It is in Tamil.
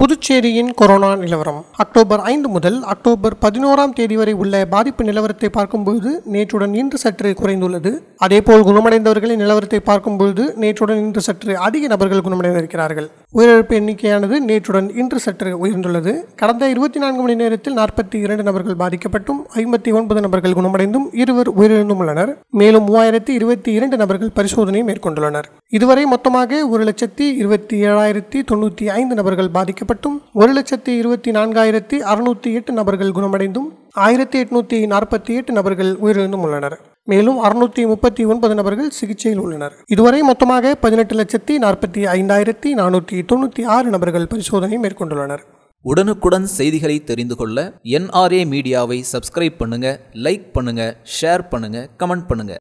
புதுச்சேரியின் கொரோனா நிலவரம் அக்டோபர் ஐந்து முதல் அக்டோபர் பதினோராம் தேதி வரை உள்ள பாதிப்பு நிலவரத்தை பார்க்கும்போது நேற்றுடன் இன்று சற்று குறைந்துள்ளது அதேபோல் குணமடைந்தவர்களின் நிலவரத்தை பார்க்கும்போது நேற்றுடன் இன்று சற்று அதிக நபர்கள் குணமடைந்திருக்கிறார்கள் உயிரிழப்பு எண்ணிக்கையானது நேற்றுடன் இன்று சற்று உயர்ந்துள்ளது கடந்த இருபத்தி நான்கு மணி நேரத்தில் நாற்பத்தி இரண்டு நபர்கள் பாதிக்கப்பட்டும் ஐம்பத்தி ஒன்பது நபர்கள் குணமடைந்தும் இருவர் உயிரிழந்தும் உள்ளனர் மேலும் மூவாயிரத்தி இருபத்தி இரண்டு நபர்கள் பரிசோதனை மேற்கொண்டுள்ளனர் இதுவரை மொத்தமாக ஒரு லட்சத்தி இருபத்தி ஏழாயிரத்தி தொண்ணூற்றி ஐந்து நபர்கள் பாதிக்கப்பட்டும் ஒரு லட்சத்தி இருபத்தி நான்காயிரத்தி அறுநூற்றி எட்டு நபர்கள் குணமடைந்தும் ஆயிரத்தி எட்நூற்றி நாற்பத்தி எட்டு நபர்கள் உயிரிழந்தும் உள்ளனர் மேலும் அறுநூற்றி முப்பத்தி ஒன்பது நபர்கள் சிகிச்சையில் உள்ளனர் இதுவரை மொத்தமாக பதினெட்டு லட்சத்தி நாற்பத்தி ஐந்தாயிரத்தி நானூற்றி தொண்ணூற்றி ஆறு நபர்கள் பரிசோதனை மேற்கொண்டுள்ளனர் உடனுக்குடன் செய்திகளை தெரிந்து கொள்ள என்ஆர்ஏ மீடியாவை சப்ஸ்கிரைப் பண்ணுங்க லைக் பண்ணுங்க ஷேர் பண்ணுங்க கமெண்ட் பண்ணுங்க